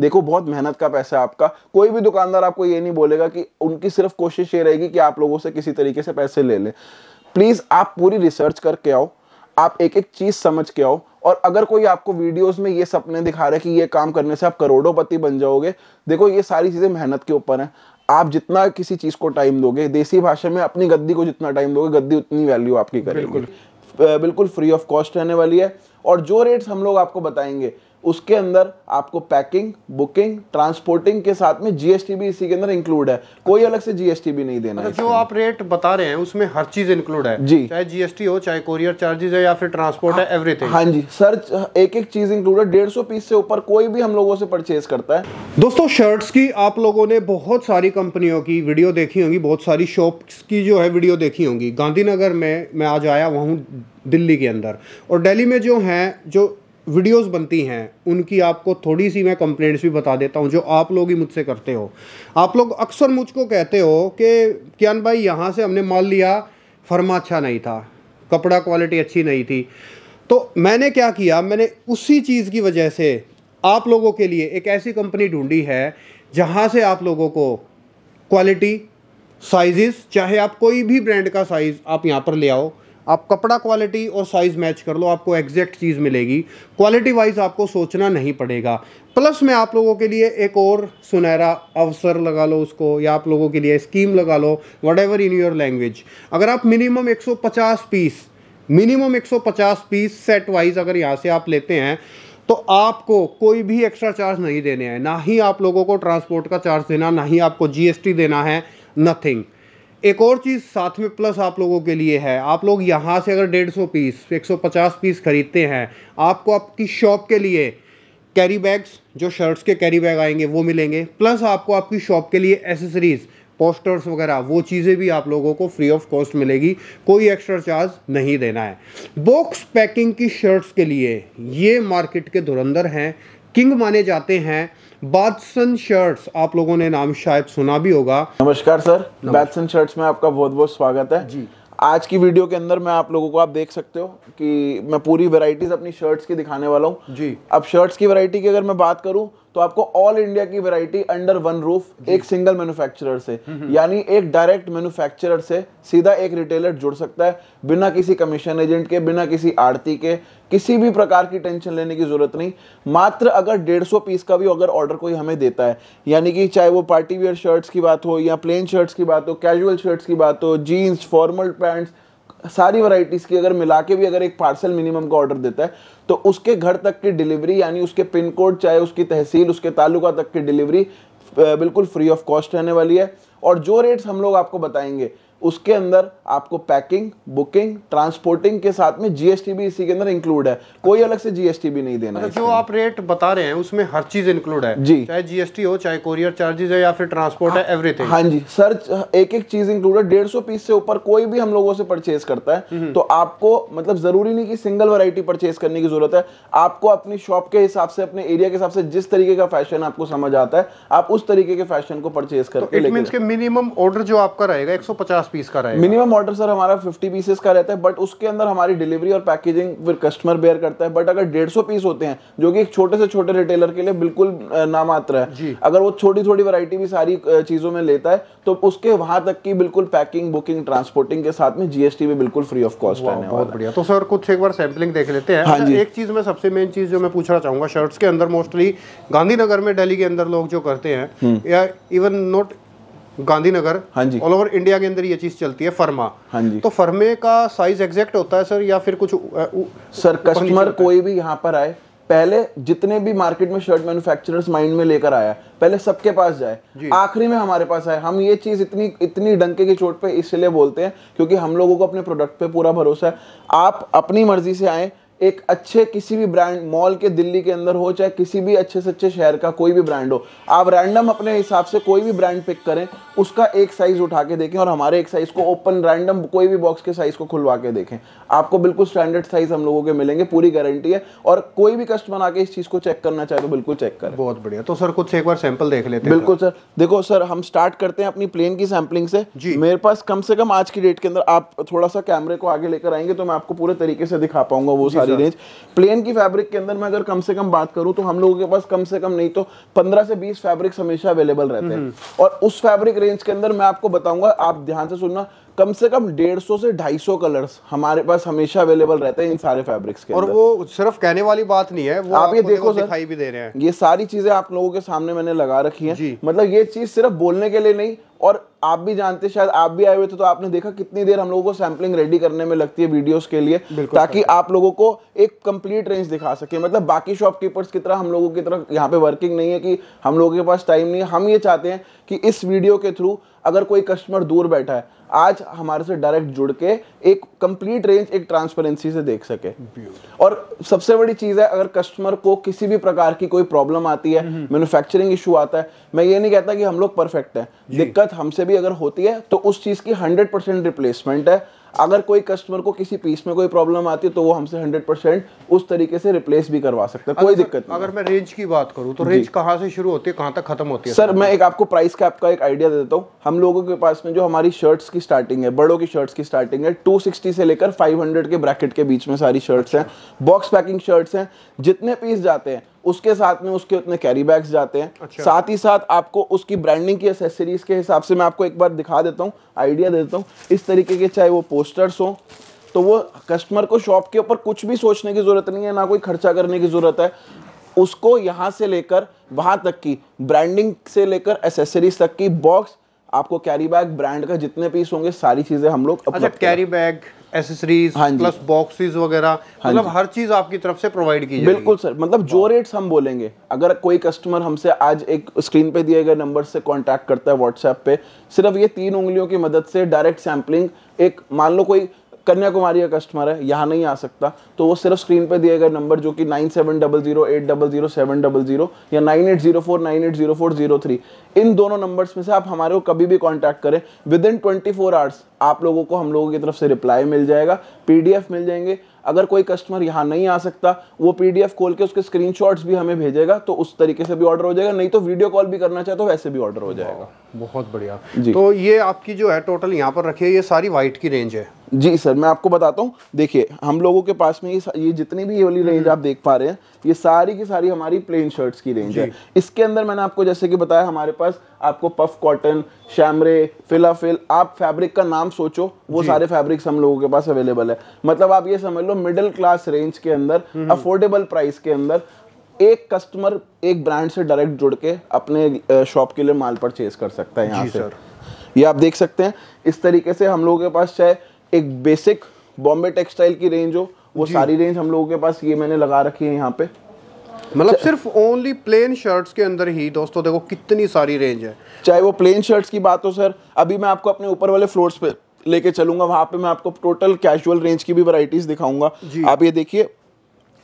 देखो बहुत मेहनत का पैसा है आपका कोई भी दुकानदार आपको ये नहीं बोलेगा कि उनकी सिर्फ कोशिश ये रहेगी कि आप लोगों से किसी तरीके से पैसे ले लें प्लीज़ आप पूरी रिसर्च करके आओ आप एक एक चीज़ समझ के आओ और अगर कोई आपको वीडियोस में ये सपने दिखा रहे कि ये काम करने से आप पति बन जाओगे देखो ये सारी चीज़ें मेहनत के ऊपर हैं आप जितना किसी चीज़ को टाइम दोगे देसी भाषा में अपनी गद्दी को जितना टाइम दोगे गद्दी उतनी वैल्यू आपकी करेगी बिल्कुल बिल्कुल फ्री ऑफ कॉस्ट रहने वाली है और जो रेट्स हम लोग आपको बताएंगे उसके अंदर आपको पैकिंग बुकिंग ट्रांसपोर्टिंग के साथ में जीएसटी भी इसी के अंदर इंक्लूड है कोई अलग से जीएसटी भी नहीं देना अच्छा, जो आप रेट बता रहे हैं उसमें हर चीज इंक्लूड है जी चाहे जीएसटी हो चाहे कोरियर चार्जेस है या फिर ट्रांसपोर्ट है एवरीथिंग हाँ।, हाँ जी सर एक एक चीज इंक्लूड है डेढ़ सौ पीस से ऊपर कोई भी हम लोगों से परचेज करता है दोस्तों शर्ट्स की आप लोगों ने बहुत सारी कंपनियों की वीडियो देखी होंगी बहुत सारी शॉप्स की जो है वीडियो देखी होंगी गांधीनगर में मैं आज आया हुआ हूँ दिल्ली के अंदर और दिल्ली में जो है जो वीडियोस बनती हैं उनकी आपको थोड़ी सी मैं कंप्लेंट्स भी बता देता हूँ जो आप लोग ही मुझसे करते हो आप लोग अक्सर मुझको कहते हो कि क्यान भाई यहाँ से हमने माल लिया फर्मा अच्छा नहीं था कपड़ा क्वालिटी अच्छी नहीं थी तो मैंने क्या किया मैंने उसी चीज़ की वजह से आप लोगों के लिए एक ऐसी कंपनी ढूंढी है जहाँ से आप लोगों को क्वालिटी साइजेस चाहे आप कोई भी ब्रांड का साइज़ आप यहाँ पर ले आओ आप कपड़ा क्वालिटी और साइज़ मैच कर लो आपको एग्जैक्ट चीज़ मिलेगी क्वालिटी वाइज आपको सोचना नहीं पड़ेगा प्लस मैं आप लोगों के लिए एक और सुनहरा अवसर लगा लो उसको या आप लोगों के लिए स्कीम लगा लो whatever in your language अगर आप minimum 150 piece minimum 150 piece set wise अगर यहाँ से आप लेते हैं तो आपको कोई भी एक्स्ट्रा चार्ज नहीं देने हैं ना ही आप लोगों को ट्रांसपोर्ट का चार्ज देना ना ही आपको जीएसटी देना है नथिंग एक और चीज़ साथ में प्लस आप लोगों के लिए है आप लोग यहाँ से अगर डेढ़ सौ पीस एक सौ पचास पीस ख़रीदते हैं आपको आपकी शॉप के लिए कैरी बैग्स जो शर्ट्स के कैरी बैग आएंगे वो मिलेंगे प्लस आपको आपकी शॉप के लिए एसेसरीज़ पोस्टर्स वगैरह वो चीज़ें भी आप लोगों को फ्री ऑफ कॉस्ट मिलेगी कोई एक्स्ट्रा चार्ज नहीं देना है बॉक्स पैकिंग की शर्ट्स के लिए ये मार्केट के धुरंधर हैं किंग माने जाते हैं बादसन शर्ट्स आप लोगों ने नाम शायद सुना भी होगा नमस्कार सर बादसन शर्ट्स में आपका बहुत बहुत स्वागत है जी आज की वीडियो के अंदर मैं आप लोगों को आप देख सकते हो कि मैं पूरी वेराइटीज अपनी शर्ट्स की दिखाने वाला हूँ जी अब शर्ट्स की वेराइटी की अगर मैं बात करूँ तो आपको ऑल इंडिया की वैरायटी अंडर वन रूफ एक सिंगल मैन्युफैक्चरर से हम्म, हम्म। यानी एक डायरेक्ट मैन्युफैक्चरर से सीधा एक रिटेलर जुड़ सकता है बिना किसी कमीशन एजेंट के बिना किसी आड़ती के किसी भी प्रकार की टेंशन लेने की जरूरत नहीं मात्र अगर डेढ़ सौ पीस का भी अगर ऑर्डर कोई हमें देता है यानी कि चाहे वो पार्टी वेयर शर्ट्स की बात हो या प्लेन शर्ट्स की बात हो कैजुअल शर्ट्स की बात हो जीन्स फॉर्मल पैंट्स सारी वैरायटीज़ की अगर मिला के भी अगर एक पार्सल मिनिमम का ऑर्डर देता है तो उसके घर तक की डिलीवरी यानी उसके पिन कोड चाहे उसकी तहसील उसके तालुका तक की डिलीवरी बिल्कुल फ्री ऑफ कॉस्ट रहने वाली है और जो रेट्स हम लोग आपको बताएंगे उसके अंदर आपको पैकिंग बुकिंग ट्रांसपोर्टिंग के साथ में जीएसटी भी इसी के अंदर इंक्लूड है कोई अलग से जीएसटी भी नहीं देना अच्छा, जो आप रेट बता रहे हैं उसमें हर चीज इंक्लूड है जी चाहे जीएसटी हो चाहे कोरियर चार्जेस है या फिर ट्रांसपोर्ट है एवरीथिंग हाँ।, हाँ जी सर एक एक चीज इंक्लूड है डेढ़ सौ पीस से ऊपर कोई भी हम लोगों से परचेज करता है हम्म। तो आपको मतलब जरूरी नहीं कि सिंगल वरायटी परचेज करने की जरूरत है आपको अपनी शॉप के हिसाब से अपने एरिया के हिसाब से जिस तरीके का फैशन आपको समझ आता है आप उस तरीके के फैशन को परचेज तो करके मिनिमम ऑर्डर जो आपका रहेगा एक पीस का रहेगा मिनिमम ऑर्डर सर हमारा 50 पीसेस का रहता है बट उसके अंदर हमारी डिलीवरी और पैकेजिंग फिर कस्टमर बेयर करता है बट अगर 150 पीस होते हैं जो कि एक छोटे से छोटे रिटेलर के लिए बिल्कुल नामात्र है जी। अगर वो छोटी थोड़ी वरायटी भी सारी चीज़ों में लेता है तो उसके वहां तक की बिल्कुल पैकिंग बुकिंग ट्रांसपोर्टिंग के साथ में जीएसटी भी बिल्कुल फ्री ऑफ कॉस्ट है बहुत बढ़िया तो सर कुछ एक बार सैम्पलिंग देख लेते हैं हाँ अच्छा, जी एक चीज़ में सबसे मेन चीज़ जो मैं पूछना चाहूंगा शर्ट्स के अंदर मोस्टली गांधीनगर में डेली के अंदर लोग जो करते हैं हम्म। या इवन नॉट गांधीनगर हाँ जी ऑल ओवर इंडिया के अंदर ये चीज चलती है फर्मा हाँ जी तो फर्मे का साइज एग्जैक्ट होता है सर या फिर कुछ उ, सर कस्टमर कोई भी यहाँ पर आए पहले जितने भी मार्केट में शर्ट मैन्युफैक्चरर्स माइंड में लेकर आया पहले सबके पास जाए आखिरी में हमारे पास आए हम ये चीज इतनी इतनी डंके की चोट पे इसलिए बोलते हैं क्योंकि हम लोगों को अपने प्रोडक्ट पे पूरा भरोसा है आप अपनी मर्जी से आए एक अच्छे किसी भी ब्रांड मॉल के दिल्ली के अंदर हो चाहे किसी भी अच्छे से अच्छे शहर का कोई भी ब्रांड हो आप रैंडम अपने हिसाब से कोई भी ब्रांड पिक करें उसका एक साइज़ उठा के देखें और हमारे एक साइज़ को ओपन रैंडम कोई भी बॉक्स के साइज़ को खुलवा के देखें आपको बिल्कुल स्टैंडर्ड साइज़ हम लोगों के मिलेंगे पूरी गारंटी है और कोई भी कस्टमर आके इस चीज़ को चेक करना चाहे तो बिल्कुल चेक करें बहुत बढ़िया तो सर कुछ एक बार सैंपल देख लेते हैं बिल्कुल सर देखो सर हम स्टार्ट करते हैं अपनी प्लेन की सैम्पलिंग से जी मेरे पास कम से कम आज की डेट के अंदर आप थोड़ा सा कैमरे को आगे लेकर आएंगे तो मैं आपको पूरे तरीके से दिखा पाऊंगा वो सारी वाली रेंज प्लेन की फैब्रिक के अंदर मैं अगर कम से कम बात करूं तो हम लोगों के पास कम से कम नहीं तो 15 से 20 फैब्रिक्स हमेशा अवेलेबल रहते हैं हम्म। और उस फैब्रिक रेंज के अंदर मैं आपको बताऊंगा आप ध्यान से सुनना कम से कम डेढ़ सौ से ढाई सौ कलर हमारे पास हमेशा अवेलेबल रहते हैं इन सारे फैब्रिक्स के और वो सिर्फ कहने वाली बात नहीं है वो आप ये देखो दिखाई भी दे रहे हैं ये सारी चीजें आप लोगों के सामने मैंने लगा रखी है मतलब ये चीज सिर्फ बोलने के लिए नहीं और आप भी जानते शायद आप भी आए हुए थे तो आपने देखा कितनी देर हम लोगों को सैम्पलिंग रेडी करने में लगती है वीडियोस के लिए ताकि आप लोगों को एक कंप्लीट रेंज दिखा सके मतलब बाकी शॉपकीपर्स की तरह हम लोगों की तरह यहाँ पे वर्किंग नहीं है कि हम लोगों के पास टाइम नहीं है हम ये चाहते हैं कि इस वीडियो के थ्रू अगर कोई कस्टमर दूर बैठा है आज हमारे से डायरेक्ट जुड़ के एक कंप्लीट रेंज एक ट्रांसपेरेंसी से देख सके और सबसे बड़ी चीज़ है अगर कस्टमर को किसी भी प्रकार की कोई प्रॉब्लम आती है मैन्युफैक्चरिंग हम्म। इशू आता है मैं ये नहीं कहता कि हम लोग परफेक्ट हैं दिक्कत हमसे भी अगर होती है तो उस चीज़ की हंड्रेड रिप्लेसमेंट है अगर कोई कस्टमर को किसी पीस में कोई प्रॉब्लम आती है तो वो हमसे 100 परसेंट उस तरीके से रिप्लेस भी करवा सकते हैं कोई दिक्कत नहीं अगर मैं रेंज की बात करूँ तो रेंज कहाँ से शुरू होती है कहाँ तक खत्म होती है सर मैं एक आपको प्राइस का आपका एक आइडिया देता हूँ हम लोगों के पास में जो हमारी शर्ट्स की स्टार्टिंग है बड़ों की शर्ट्स की स्टार्टिंग है टू से लेकर फाइव के ब्रैकेट के बीच में सारी शर्ट्स हैं बॉक्स पैकिंग शर्ट्स हैं जितने पीस जाते हैं उसके साथ में उसके उतने कैरी बैग्स जाते हैं अच्छा। साथ ही साथ आपको उसकी ब्रांडिंग की एसेसरीज के हिसाब से मैं आपको एक बार दिखा देता हूँ आइडिया देता हूँ इस तरीके के चाहे वो पोस्टर्स हो तो वो कस्टमर को शॉप के ऊपर कुछ भी सोचने की ज़रूरत नहीं है ना कोई खर्चा करने की ज़रूरत है उसको यहाँ से लेकर वहाँ तक की ब्रांडिंग से लेकर एसेसरीज तक की बॉक्स आपको कैरी बैग ब्रांड का जितने पीस होंगे सारी चीज़ें हम लोग अच्छा कैरी बैग एसेसरीज हाँ प्लस बॉक्सेस वगैरह हाँ मतलब हर चीज आपकी तरफ से प्रोवाइड की जाएगी बिल्कुल सर मतलब जो रेट्स हम बोलेंगे अगर कोई कस्टमर हमसे आज एक स्क्रीन पे दिए गए नंबर से कांटेक्ट करता है व्हाट्सएप पे सिर्फ ये तीन उंगलियों की मदद से डायरेक्ट सैम्पलिंग एक मान लो कोई कन्याकुमारी का कस्टमर है यहाँ नहीं आ सकता तो वो सिर्फ स्क्रीन पे दिए गए नंबर जो कि nine seven double zero eight double zero seven double zero या nine eight zero four nine eight zero four zero three इन दोनों नंबर्स में से आप हमारे को कभी भी कांटेक्ट करें within twenty four hours आप लोगों को हम लोगों की तरफ से रिप्लाई मिल जाएगा पी मिल जाएंगे अगर कोई कस्टमर यहाँ नहीं आ सकता वो पी खोल के उसके स्क्रीन भी हमें भेजेगा तो उस तरीके से भी ऑर्डर हो जाएगा नहीं तो वीडियो कॉल भी करना चाहे तो वैसे भी ऑर्डर हो जाएगा बहुत बढ़िया तो ये आपकी जो है टोटल यहाँ पर रखी है ये सारी वाइट की रेंज है जी सर मैं आपको बताता हूँ देखिए हम लोगों के पास में ये ये जितनी भी ये वाली रेंज आप देख पा रहे हैं ये सारी की सारी हमारी प्लेन शर्ट्स की रेंज है इसके अंदर मैंने आपको जैसे कि बताया हमारे पास आपको पफ कॉटन शैमरे फिलाफिल आप फैब्रिक का नाम सोचो वो सारे फैब्रिक्स हम लोगों के पास अवेलेबल है मतलब आप ये समझ लो मिडिल क्लास रेंज के अंदर अफोर्डेबल हम्म। प्राइस के अंदर एक कस्टमर एक ब्रांड से डायरेक्ट जुड़ के अपने शॉप के लिए माल परचेज कर सकता है यहाँ से ये आप देख सकते हैं इस तरीके से हम लोगों के पास चाहे एक बेसिक बॉम्बे टेक्सटाइल की रेंज हो वो सारी रेंज हम लोगों के पास ये मैंने लगा रखी है यहाँ पे मतलब सिर्फ ओनली प्लेन शर्ट्स के अंदर ही दोस्तों देखो कितनी सारी रेंज है चाहे वो प्लेन शर्ट्स की बात हो सर अभी मैं आपको अपने ऊपर वाले फ्लोर्स पे लेके चलूंगा वहां पे मैं आपको टोटल कैजुअल रेंज की भी वराइटीज दिखाऊंगा आप ये देखिए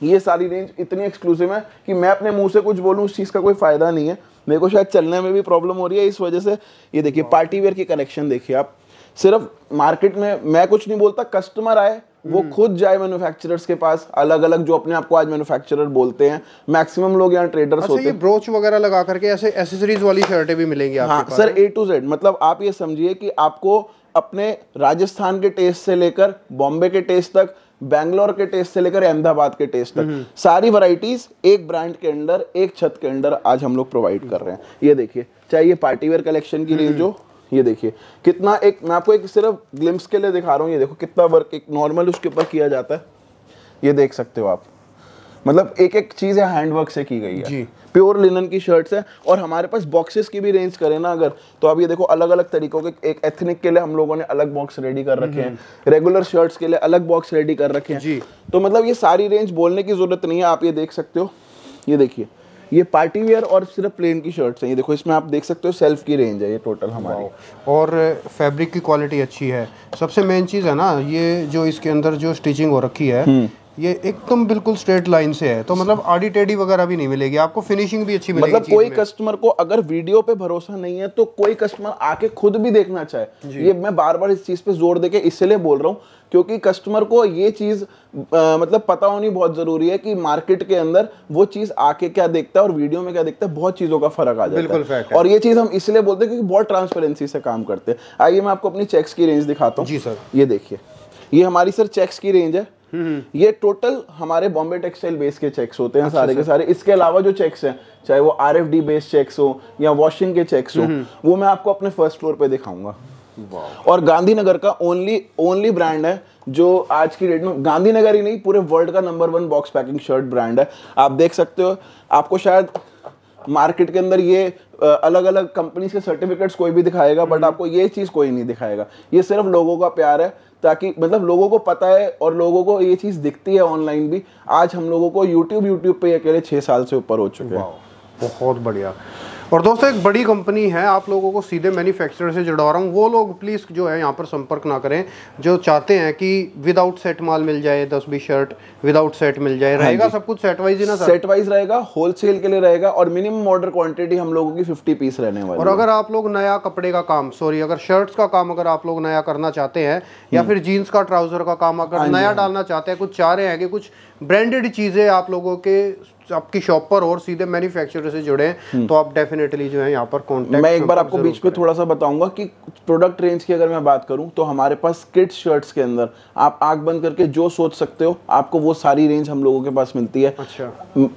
ये सारी रेंज इतनी एक्सक्लूसिव है कि मैं अपने मुंह से कुछ बोलूँ उस चीज़ का कोई फ़ायदा नहीं है मेरे को शायद चलने में भी प्रॉब्लम हो रही है इस वजह से ये देखिए पार्टी वेयर की कनेक्शन देखिए आप सिर्फ मार्केट में मैं कुछ नहीं बोलता कस्टमर आए वो हम्म। खुद जाए मैन्युफैक्चरर्स के पास अलग अलग जो अपने आप को आज मैन्युफैक्चरर बोलते हैं मैक्सिमम लोग यहाँ ट्रेडर्स अच्छा, होते हैं ब्रोच वगैरह लगा करके ऐसे एसेसरीज वाली शर्टें भी मिलेंगी हाँ पास सर ए टू जेड मतलब आप ये समझिए कि आपको अपने राजस्थान के टेस्ट से लेकर बॉम्बे के टेस्ट तक बैंगलोर के टेस्ट से लेकर अहमदाबाद के टेस्ट तक हम्म। सारी वराइटीज एक ब्रांड के अंडर एक छत के अंडर आज हम लोग प्रोवाइड कर रहे हैं ये देखिए चाहे ये पार्टीवेयर कलेक्शन की रेंज हो ये देखिए कितना एक मैं आपको एक सिर्फ ग्लिम्स के लिए दिखा रहा हूँ ये देखो कितना वर्क एक नॉर्मल उसके ऊपर किया जाता है ये देख सकते हो आप मतलब एक एक चीज़ है हैंडवर्क से की गई है प्योर लिनन की शर्ट्स है और हमारे पास बॉक्सेस की भी रेंज करें ना अगर तो आप ये देखो अलग अलग तरीकों के एक एथनिक के लिए हम लोगों ने अलग बॉक्स रेडी कर रखे हैं रेगुलर शर्ट्स के लिए अलग बॉक्स रेडी कर रखे हैं तो मतलब ये सारी रेंज बोलने की जरूरत नहीं है आप ये देख सकते हो ये देखिए ये पार्टी वेयर और सिर्फ प्लेन की शर्ट्स हैं ये देखो इसमें आप देख सकते हो सेल्फ की रेंज है ये टोटल हमारी और फैब्रिक की क्वालिटी अच्छी है सबसे मेन चीज़ है ना ये जो इसके अंदर जो स्टिचिंग हो रखी है हम्म। ये एकदम बिल्कुल स्ट्रेट लाइन से है तो मतलब आड़ी टेढ़ी वगैरह भी नहीं मिलेगी आपको फिनिशिंग भी अच्छी मिलेगी मतलब कोई कस्टमर को अगर वीडियो पे भरोसा नहीं है तो कोई कस्टमर आके खुद भी देखना चाहे ये मैं बार बार इस चीज पे जोर देके इसलिए बोल रहा हूँ क्योंकि कस्टमर को ये चीज मतलब पता होनी बहुत जरूरी है कि मार्केट के अंदर वो चीज आके क्या देखता है और वीडियो में क्या देखता है बहुत चीजों का फर्क आ जाता बिल्कुल है और ये चीज हम इसलिए बोलते हैं क्योंकि बहुत ट्रांसपेरेंसी से काम करते हैं आइए मैं आपको अपनी चेक्स की रेंज दिखाता हूँ जी सर ये देखिए ये हमारी सर चेक्स की रेंज है हम्म। ये टोटल हमारे बॉम्बे टेक्सटाइल बेस के चेक्स होते हैं अच्छा, सारे के सारे इसके अलावा जो चेक्स हैं चाहे वो R F D based checks हो या वॉशिंग के चेक्स हो हम्म। वो मैं आपको अपने फर्स्ट फ्लोर पे दिखाऊंगा और गांधीनगर का ओनली ओनली ब्रांड है जो आज की डेट में गांधीनगर ही नहीं पूरे वर्ल्ड का number one box packing shirt brand है आप देख सकते हो आपको शायद मार्केट के अंदर ये अलग अलग कंपनीज के सर्टिफिकेट्स कोई भी दिखाएगा बट हम्म। आपको ये चीज़ कोई नहीं दिखाएगा ये सिर्फ लोगों का प्यार है ताकि मतलब लोगों को पता है और लोगों को ये चीज़ दिखती है ऑनलाइन भी आज हम लोगों को यूट्यूब यूट्यूब पे अकेले छह साल से ऊपर हो चुके हैं बहुत बढ़िया और दोस्तों एक बड़ी कंपनी है आप लोगों को सीधे मैन्युफैक्चरर से जुड़ा रहा हूँ वो लोग प्लीज़ जो है यहाँ पर संपर्क ना करें जो चाहते हैं कि विदाउट सेट माल मिल जाए दस बीस शर्ट विदाउट सेट मिल जाए हाँ रहेगा सब कुछ सेट वाइज ही ना सेट वाइज रहेगा होलसेल के लिए रहेगा और मिनिमम ऑर्डर क्वांटिटी हम लोगों की फिफ्टी पीस रहने वाली और अगर आप लोग नया कपड़े का काम सॉरी अगर शर्ट्स का काम अगर आप लोग नया करना चाहते हैं या हम्म। फिर जीन्स का ट्राउजर का काम अगर हाँ नया हाँ डालना चाहते हैं कुछ चाह रहे हैं कि कुछ ब्रांडेड चीज़ें आप लोगों के आपकी शॉप पर और सीधे मैन्युफैक्चरर से जुड़े हैं हम्म। तो आप डेफिनेटली जो है यहाँ पर कॉन्टैक्ट मैं एक बार आपको बीच में थोड़ा सा बताऊंगा कि प्रोडक्ट रेंज की अगर मैं बात करूँ तो हमारे पास किड्स शर्ट्स के अंदर आप आग बंद करके जो सोच सकते हो आपको वो सारी रेंज हम लोगों के पास मिलती है अच्छा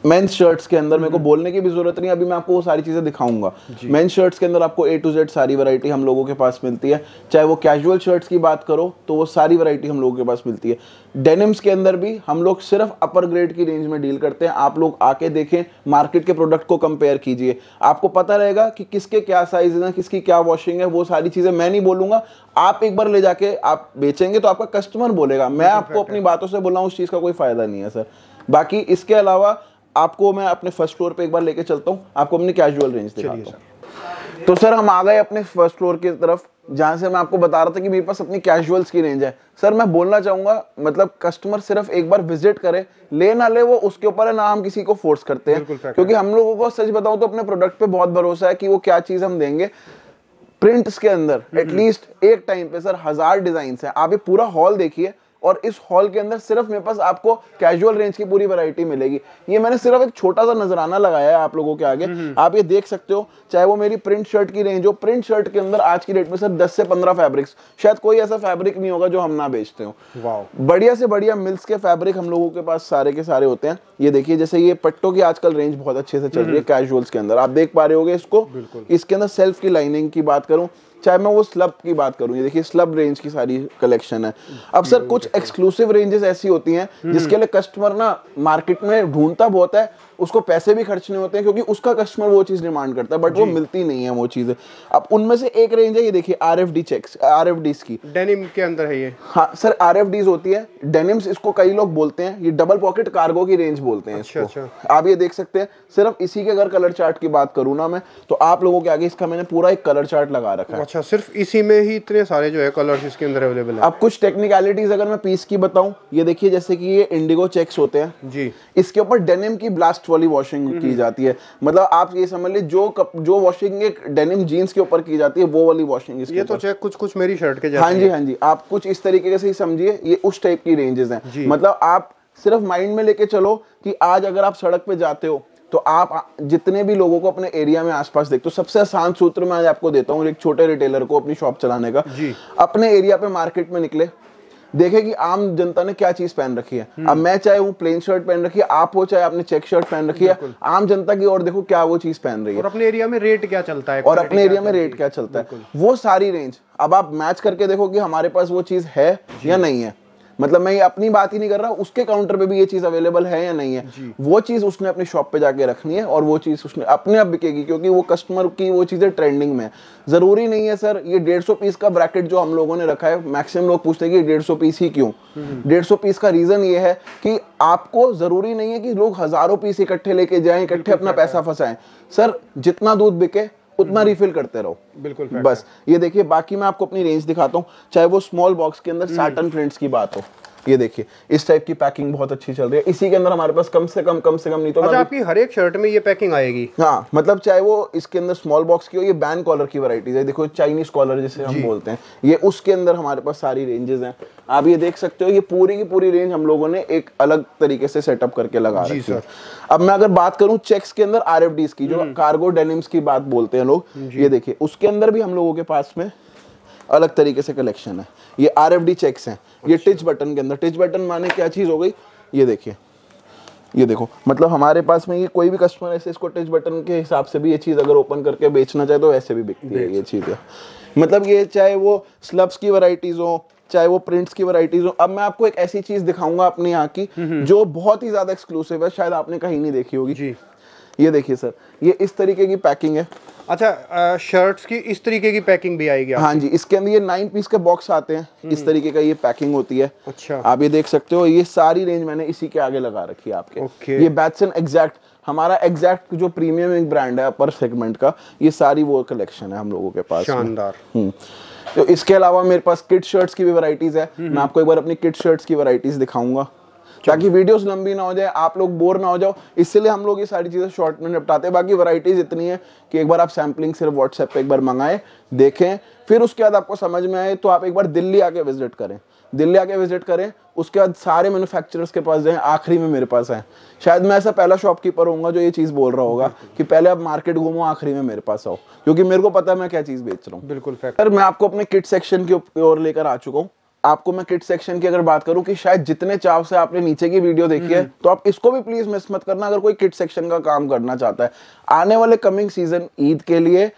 मेन्स शर्ट्स के अंदर मेरे को हम्म। बोलने की भी जरूरत नहीं अभी मैं आपको वो सारी चीज़ें दिखाऊंगा मेन्स शर्ट्स के अंदर आपको ए टू जेड सारी वरायटी हम लोगों के पास मिलती है चाहे वो कैजुअल शर्ट्स की बात करो तो वो सारी वरायटी हम लोगों के पास मिलती है डेनिम्स के अंदर भी हम लोग सिर्फ अपर ग्रेड की रेंज में डील करते हैं आप लोग आके देखें मार्केट के प्रोडक्ट को कंपेयर कीजिए आपको पता रहेगा कि किसके क्या साइज है किसकी क्या वॉशिंग है वो सारी चीज़ें मैं नहीं बोलूंगा आप एक बार ले जाके आप बेचेंगे तो आपका कस्टमर बोलेगा मैं आपको अपनी बातों से बोला उस चीज़ का कोई फ़ायदा नहीं है सर बाकी इसके अलावा आपको मैं अपने फर्स्ट फ्लोर पर एक बार लेके चलता हूँ आपको अपनी कैजुअल रेंज दिखाता हूँ तो सर हम आ गए अपने फर्स्ट फ्लोर की तरफ जहाँ से मैं आपको बता रहा था कि मेरे पास अपनी कैजुअल्स की रेंज है सर मैं बोलना चाहूंगा मतलब कस्टमर सिर्फ एक बार विजिट करे ले ना ले वो उसके ऊपर है ना हम किसी को फोर्स करते हैं क्योंकि हम लोगों को सच बताऊं तो अपने प्रोडक्ट पे बहुत भरोसा है कि वो क्या चीज़ हम देंगे प्रिंट्स के अंदर एटलीस्ट हम्म। एक टाइम पे सर हजार डिजाइन है आप ये पूरा हॉल देखिए और इस हॉल के अंदर सिर्फ मेरे पास आपको कैजुअल रेंज की पूरी वैरायटी मिलेगी ये मैंने सिर्फ एक छोटा सा नजराना लगाया है आप लोगों के आगे हम्म, हम्म। आप ये देख सकते हो चाहे वो मेरी प्रिंट शर्ट की रेंज हो प्रिंट शर्ट के अंदर आज की डेट में सर दस से पंद्रह फैब्रिक्स शायद कोई ऐसा फैब्रिक नहीं होगा जो हम ना बेचते हो बढ़िया से बढ़िया मिल्स के फैब्रिक हम लोगों के पास सारे के सारे होते हैं ये देखिए जैसे ये पट्टो की आजकल रेंज बहुत अच्छे से चल रही है कैजुअल्स हम्म। के अंदर आप देख पा रहे हो इसको इसके अंदर सेल्फ की लाइनिंग की बात करूं चाहे मैं वो स्लब की बात करूँ ये देखिए स्लब रेंज की सारी कलेक्शन है अब सर कुछ एक्सक्लूसिव हम्म। रेंजेस ऐसी होती हैं हम्म। जिसके लिए कस्टमर ना मार्केट में ढूंढता बहुत है उसको पैसे भी खर्चने होते हैं क्योंकि उसका कस्टमर वो चीज़ डिमांड करता है बट वो मिलती नहीं है वो चीज अब उनमें से एक रेंज है ये देखिए R F D checks R F Ds की डेनिम के अंदर है ये हाँ सर आर एफ डीज होती है डेनिम्स इसको कई लोग बोलते हैं ये डबल पॉकेट कार्गो की रेंज बोलते हैं अच्छा, इसको अच्छा। आप ये देख सकते हैं सिर्फ इसी के अगर कलर चार्ट की बात करूँ ना मैं तो आप लोगों के आगे इसका मैंने पूरा एक कलर चार्ट लगा रखा है अच्छा सिर्फ इसी में ही इतने सारे जो है कलर्स इसके अंदर अवेलेबल है अब कुछ टेक्निकलिटीज अगर मैं पीस की बताऊं ये देखिए जैसे कि ये इंडिगो चेक्स होते हैं जी इसके ऊपर डेनिम की ब्लास्ट वाली वॉशिंग हम्म। की जाती है मतलब आप ये समझ लीजिए जो कप, जो वॉशिंग एक डेनिम जीन्स के ऊपर की जाती है वो वाली वॉशिंग इसके ये तो चेक कुछ कुछ मेरी शर्ट के हाँ जी हाँ जी आप कुछ इस तरीके से ही समझिए ये उस टाइप की रेंजेस हैं मतलब आप सिर्फ माइंड में लेके चलो कि आज अगर आप सड़क पे जाते हो तो आप जितने भी लोगों को अपने एरिया में आसपास देखते हो सबसे आसान सूत्र मैं आज आपको देता हूँ एक छोटे रिटेलर को अपनी शॉप चलाने का जी। अपने एरिया पे मार्केट में निकले देखे कि आम जनता ने क्या चीज पहन रखी है हम्म। अब मैं चाहे वो प्लेन शर्ट पहन रखी है आप हो चाहे आपने चेक शर्ट पहन रखी है आम जनता की और देखो क्या वो चीज पहन रही है और अपने एरिया में रेट क्या चलता है और अपने एरिया में रेट क्या चलता है वो सारी रेंज अब आप मैच करके देखो कि हमारे पास वो चीज है या नहीं है मतलब मैं ये अपनी बात ही नहीं कर रहा उसके काउंटर पे भी ये चीज अवेलेबल है या नहीं है वो चीज उसने अपने शॉप पे जाके रखनी है और वो चीज उसने अपने आप बिकेगी क्योंकि वो कस्टमर की वो चीजें ट्रेंडिंग में जरूरी नहीं है सर ये डेढ़ सौ पीस का ब्रैकेट जो हम लोगों ने रखा है मैक्सिमम लोग पूछते हैं कि डेढ़ सौ पीस ही क्यों हम्म। डेढ़ सौ पीस का रीजन ये है कि आपको जरूरी नहीं है कि लोग हजारों पीस इकट्ठे लेके जाए इकट्ठे अपना पैसा फंसाएं सर जितना दूध बिके उतना रिफिल करते रहो बिल्कुल बस ये देखिए बाकी मैं आपको अपनी रेंज दिखाता हूँ चाहे वो स्मॉल बॉक्स के अंदर साटन हम्म। प्रिंट्स की बात हो ये देखिए इस टाइप की पैकिंग बहुत अच्छी चल रही है इसी के अंदर हमारे पास कम से कम कम से कम नहीं तो अच्छा आपकी हर एक शर्ट में ये पैकिंग आएगी हाँ मतलब चाहे वो इसके अंदर स्मॉल बॉक्स की हो ये बैन कॉलर की वराइटीज है देखो चाइनीज कॉलर जिसे हम बोलते हैं ये उसके अंदर हमारे पास सारी रेंजेस हैं आप ये देख सकते हो ये पूरी की पूरी रेंज हम लोगों ने एक अलग तरीके से सेटअप करके लगा रखी है अब मैं अगर बात करूं चेक्स के अंदर आर की जो कार्गो डेनिम्स हम्म। की बात बोलते हैं लोग ये देखिए उसके अंदर भी हम लोगों के पास में अलग तरीके से कलेक्शन है ये आर एफ डी चेक्स हैं ये टिच अच्छा। बटन के अंदर टिच बटन माने क्या चीज़ हो गई ये देखिए ये देखो मतलब हमारे पास में ये कोई भी कस्टमर ऐसे इसको टच बटन के हिसाब से भी ये चीज़ अगर ओपन करके बेचना चाहे तो वैसे भी बिकती है ये चीज़ मतलब ये चाहे वो स्लब्स की वैरायटीज़ हो चाहे वो प्रिंट्स की वैरायटीज हो अब मैं आपको एक ऐसी चीज़ दिखाऊंगा अपने यहाँ की हम्म, हम्म। जो बहुत ही ज़्यादा एक्सक्लूसिव है शायद आपने कहीं नहीं देखी होगी जी ये देखिए सर ये इस तरीके की पैकिंग है अच्छा शर्ट्स की इस तरीके की पैकिंग भी आएगी हाँ जी इसके अंदर ये नाइन पीस के बॉक्स आते हैं हम्म। इस तरीके का ये पैकिंग होती है अच्छा आप ये देख सकते हो ये सारी रेंज मैंने इसी के आगे लगा रखी है आपके ये बैट्सन एग्जैक्ट हमारा एग्जैक्ट जो प्रीमियम एक ब्रांड है अपर सेगमेंट का ये सारी वो कलेक्शन है हम लोगों के पास शानदार हम्म। तो इसके अलावा मेरे पास किट शर्ट्स की भी वराइटीज है हम्म। मैं आपको एक बार अपनी किट शर्ट्स की वैरायटीज दिखाऊंगा ताकि वीडियोस लंबी ना हो जाए आप लोग बोर ना हो जाओ इसलिए हम लोग ये सारी चीज़ें शॉर्ट में निपटाते हैं बाकी वराइटीज इतनी है कि एक बार आप सैम्पलिंग सिर्फ व्हाट्सएप पर एक बार मंगाएं देखें फिर उसके बाद आपको समझ में आए तो आप एक बार दिल्ली आके विजिट करें दिल्ली आके विजिट करें उसके बाद सारे मैन्युफैक्चरर्स के पास जाएं आखिरी में मेरे पास आए शायद मैं ऐसा पहला शॉपकीपर होऊंगा जो ये चीज़ बोल रहा होगा कि पहले आप मार्केट घूमो आखिरी में मेरे पास आओ क्योंकि मेरे को पता है मैं क्या चीज़ बेच रहा हूँ बिल्कुल फैक्ट मैं आपको अपने किट सेक्शन की ओर लेकर आ चुका हूँ आपको मैं किट सेक्शन की अगर बात करूं कि शायद जितने चाव से आपने नीचे की वीडियो देखी है हम्म। तो आप इसको भी प्लीज मिस मत करना अगर कोई किट सेक्शन का काम करना चाहता है आने वाले कमिंग सीजन ईद के लिए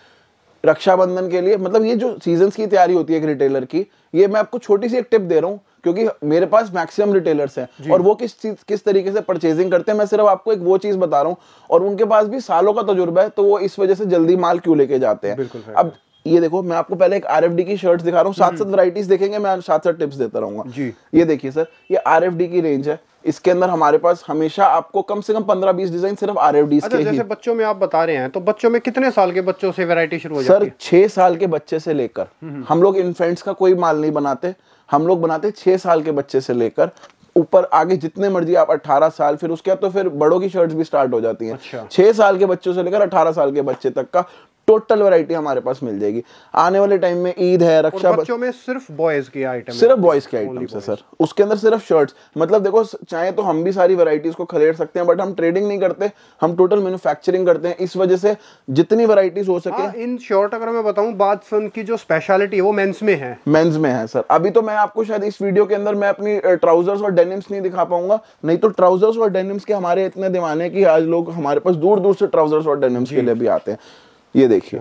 रक्षाबंधन के लिए मतलब ये जो सीजन की तैयारी होती है एक रिटेलर की ये मैं आपको छोटी सी एक टिप दे रहा हूँ क्योंकि मेरे पास मैक्सिमम रिटेलर्स हैं और वो किस चीज किस तरीके से परचेजिंग करते हैं मैं सिर्फ आपको एक वो चीज बता रहा हूँ और उनके पास भी सालों का तजुर्बा है तो वो इस वजह से जल्दी माल क्यों लेके जाते हैं अब ये देखो मैं आपको पहले एक आर की शर्ट दिखा रहा हूँ सात हम्म। सात वराइटीज देखेंगे मैं सात सात टिप्स देता रहूंगा ये देखिए सर ये आर की रेंज है इसके अंदर हमारे पास हमेशा आपको कम से कम पंद्रह बीस डिजाइन सिर्फ आर एफ डी जैसे बच्चों में आप बता रहे हैं तो बच्चों में कितने साल के बच्चों से वैरायटी शुरू हो सर छह साल के बच्चे से लेकर हम्म, हम्म। हम लोग इन्फेंट्स का कोई माल नहीं बनाते हम लोग बनाते छह साल के बच्चे से लेकर ऊपर आगे जितने मर्जी आप 18 साल फिर उसके बाद तो फिर बड़ों की शर्ट्स भी स्टार्ट हो जाती हैं अच्छा। 6 साल के बच्चों से लेकर 18 साल के बच्चे तक का टोटल वैरायटी हमारे पास मिल जाएगी आने वाले टाइम में ईद है रक्षा बच्चों में सिर्फ बॉयज के आइटम सिर्फ बॉयज के आइटम है सर उसके अंदर सिर्फ शर्ट्स मतलब देखो चाहे तो हम भी सारी वैरायटीज को खरीद सकते हैं बट हम ट्रेडिंग नहीं करते हम टोटल मैन्युफैक्चरिंग करते हैं इस वजह से जितनी वैरायटीज हो सके आ, हाँ, इन शॉर्ट अगर मैं बताऊं बात सुन की जो स्पेशलिटी है वो मेन्स में है मेन्स में है सर अभी तो मैं आपको शायद इस वीडियो के अंदर मैं अपनी ट्राउजर्स और डेनिम्स नहीं दिखा पाऊंगा नहीं तो ट्राउजर्स और डेनिम्स के हमारे इतने दीवाने की आज लोग हमारे पास दूर दूर से ट्राउजर्स और डेनिम्स के लिए भी आते हैं ये देखिए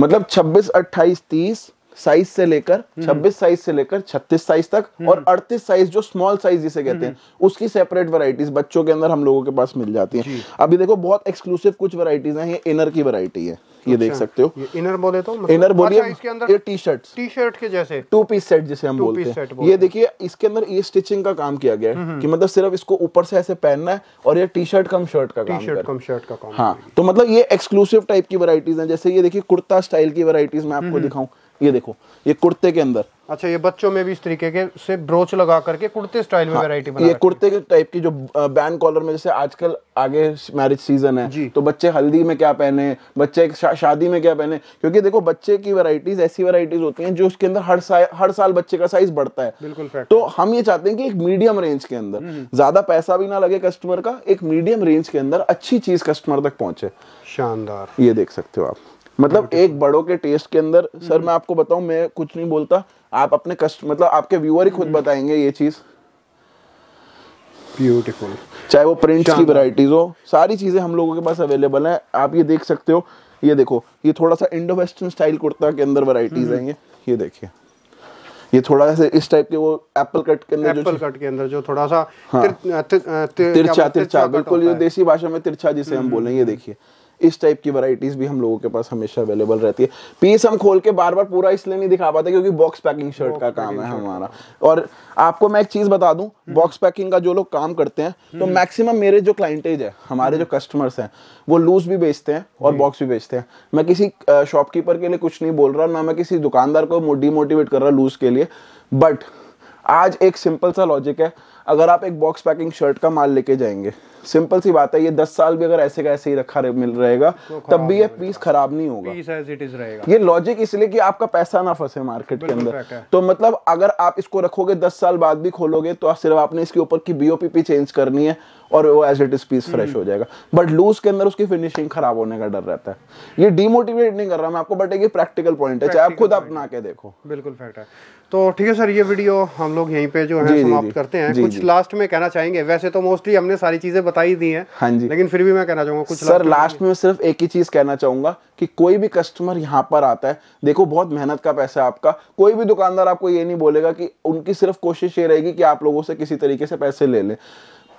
मतलब 26, 28, 30 साइज से लेकर 26 हम्म। साइज से लेकर 36 साइज तक हम्म। और 38 साइज जो स्मॉल साइज जिसे कहते हैं हम्म। उसकी सेपरेट वैरायटीज बच्चों के अंदर हम लोगों के पास मिल जाती हैं अभी देखो बहुत एक्सक्लूसिव कुछ वैरायटीज हैं ये इनर की वैरायटी है ये देख अच्छा। सकते हो इनर बोले तो मतलब इनर बोलिए अच्छा, ये टी शर्ट टी शर्ट के जैसे टू पीस सेट जिसे हम बोलते हैं ये देखिए इसके अंदर ये स्टिचिंग का काम किया गया है कि मतलब सिर्फ इसको ऊपर से ऐसे पहनना है और ये टी शर्ट कम शर्ट का टी शर्ट कम शर्ट का काम हाँ तो मतलब ये एक्सक्लूसिव टाइप की वराइटीज है जैसे ये देखिए कुर्ता स्टाइल की वराइटीज मैं आपको दिखाऊँ ये देखो ये कुर्ते के अंदर अच्छा ये बच्चों में भी इस तरीके के से ब्रोच लगा करके कुर्ते स्टाइल में हाँ, वैरायटी बना ये कुर्ते के टाइप की जो बैंड कॉलर में जैसे आजकल आगे मैरिज सीजन है तो बच्चे हल्दी में क्या पहने बच्चे शा, शादी में क्या पहने क्योंकि देखो बच्चे की वैरायटीज ऐसी वैरायटीज होती हैं जो उसके अंदर हर साल हर साल बच्चे का साइज बढ़ता है बिल्कुल तो हम ये चाहते हैं कि एक मीडियम रेंज के अंदर हम्म, हम्म। ज्यादा पैसा भी ना लगे कस्टमर का एक मीडियम रेंज के अंदर अच्छी चीज कस्टमर तक पहुंचे शानदार ये देख सकते हो आप मतलब एक बड़ों के टेस्ट के अंदर सर हम्म। मैं आपको बताऊं मैं कुछ नहीं बोलता आप अपने कस्ट मतलब आपके व्यूअर ही खुद हम्म। बताएंगे ये चीज़ ब्यूटीफुल चाहे वो प्रिंट्स की वैरायटीज हो सारी चीज़ें हम लोगों के पास अवेलेबल है आप ये देख सकते हो ये देखो ये थोड़ा सा इंडो वेस्टर्न स्टाइल कुर्ता के अंदर वैरायटीज हम्म। आएंगे ये देखिए ये थोड़ा सा इस टाइप के वो एप्पल कट के अंदर एप्पल कट के अंदर जो थोड़ा सा हाँ, तिर, तिर, तिर, तिरछा तिरछा बिल्कुल ये देसी भाषा में तिरछा जिसे हम बोले ये देखिए इस टाइप की वराइटीज भी हम लोगों के पास हमेशा अवेलेबल रहती है पीस हम खोल के बार बार पूरा इसलिए नहीं दिखा पाते क्योंकि बॉक्स पैकिंग शर्ट का काम है हमारा और आपको मैं एक चीज बता दूं बॉक्स हम्म। पैकिंग का जो लोग काम करते हैं तो मैक्सिमम मेरे जो क्लाइंटेज है हमारे जो कस्टमर्स हम्म। हैं वो लूज भी बेचते हैं और बॉक्स भी बेचते हैं मैं किसी शॉपकीपर के लिए कुछ नहीं बोल रहा ना मैं किसी दुकानदार को डिमोटिवेट कर रहा लूज के लिए बट आज एक सिंपल सा लॉजिक है अगर आप एक बॉक्स पैकिंग शर्ट का माल लेके जाएंगे सिंपल सी बात है ये दस साल भी अगर ऐसे का ऐसे ही रखा मिल रहेगा तो तब भी ये पीस खराब नहीं होगा ये लॉजिक इसलिए कि आपका पैसा ना फंसे मार्केट के अंदर तो मतलब अगर आप इसको रखोगे दस साल बाद भी खोलोगे तो सिर्फ आपने इसके ऊपर की बीओपी चेंज करनी है और वो as it is piece fresh हो जाएगा बट लूज के अंदर उसकी फिनिशिंग खराब होने का डर रहता है ये डिमोटिवेट नहीं कर रहा मैं आपको बट एक प्रैक्टिकल पॉइंट है चाहे आप खुद अपना के देखो बिल्कुल फैक्ट है तो ठीक है सर ये वीडियो हम लोग यहीं पे जो है समाप्त करते हैं कुछ लास्ट में कहना चाहेंगे वैसे तो मोस्टली हमने सारी चीजें बता ही दी है हाँ जी लेकिन फिर भी मैं कहना चाहूंगा कुछ सर लास्ट तो में सिर्फ एक ही चीज़ कहना चाहूंगा कि कोई भी कस्टमर यहाँ पर आता है देखो बहुत मेहनत का पैसा है आपका कोई भी दुकानदार आपको ये नहीं बोलेगा कि उनकी सिर्फ कोशिश ये रहेगी कि आप लोगों से किसी तरीके से पैसे ले लें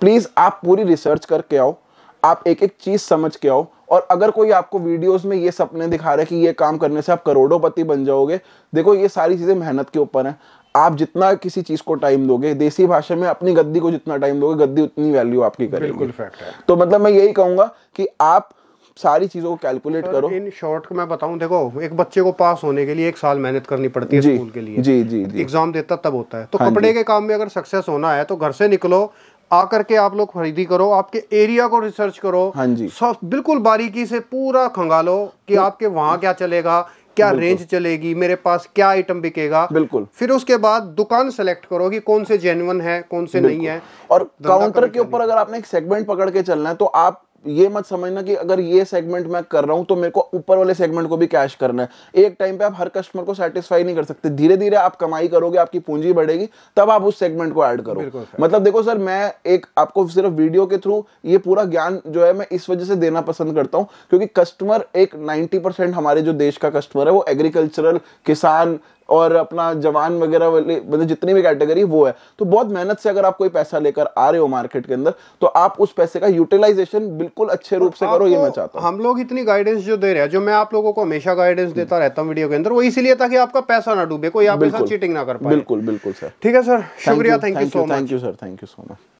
प्लीज़ आप पूरी रिसर्च करके आओ आप एक एक चीज़ समझ के आओ और अगर कोई आपको वीडियोस में ये सपने दिखा रहा है कि ये काम करने से आप करोड़ों पति बन जाओगे देखो ये सारी चीज़ें मेहनत के ऊपर हैं आप जितना किसी चीज को टाइम दोगे देसी भाषा में अपनी गद्दी को जितना टाइम दोगे गद्दी उतनी वैल्यू आपकी करेगी बिल्कुल फैक्ट है तो मतलब मैं यही कहूंगा कि आप सारी चीजों को कैलकुलेट करो इन शॉर्ट मैं बताऊं देखो एक बच्चे को पास होने के लिए एक साल मेहनत करनी पड़ती है स्कूल के लिए जी जी एग्जाम देता तब होता है तो हाँ कपड़े के काम में अगर सक्सेस होना है तो घर से निकलो आकर के आप लोग खरीदी करो आपके एरिया को रिसर्च करो हाँ जी सब बिल्कुल बारीकी से पूरा खंगालो कि तो आपके वहां क्या चलेगा क्या रेंज चलेगी मेरे पास क्या आइटम बिकेगा बिल्कुल फिर उसके बाद दुकान सेलेक्ट करो कि कौन से जेनुअन है कौन से नहीं है और काउंटर के ऊपर अगर आपने एक सेगमेंट पकड़ के चलना है तो आप ये मत समझना कि अगर ये सेगमेंट मैं कर रहा हूं तो मेरे को ऊपर वाले सेगमेंट को भी कैश करना है एक टाइम पे आप हर कस्टमर को सेटिस्फाई नहीं कर सकते धीरे धीरे आप कमाई करोगे आपकी पूंजी बढ़ेगी तब आप उस सेगमेंट को ऐड करो मतलब देखो सर मैं एक आपको सिर्फ वीडियो के थ्रू ये पूरा ज्ञान जो है मैं इस वजह से देना पसंद करता हूँ क्योंकि कस्टमर एक नाइनटी हमारे जो देश का कस्टमर है वो एग्रीकल्चरल किसान और अपना जवान वगैरह वाले मतलब जितनी भी कैटेगरी वो है तो बहुत मेहनत से अगर आप कोई पैसा लेकर आ रहे हो मार्केट के अंदर तो आप उस पैसे का यूटिलाइजेशन बिल्कुल अच्छे रूप से तो करो ये मैं चाहता हूँ हम लोग इतनी गाइडेंस जो दे रहे हैं जो मैं आप लोगों को हमेशा गाइडेंस हम्म। देता रहता हूँ वीडियो के अंदर वो इसीलिए ताकि आपका पैसा ना डूबे कोई आपके साथ चीटिंग ना कर पाए बिल्कुल बिल्कुल सर ठीक है सर शुक्रिया thank you so much thank you sir thank you so much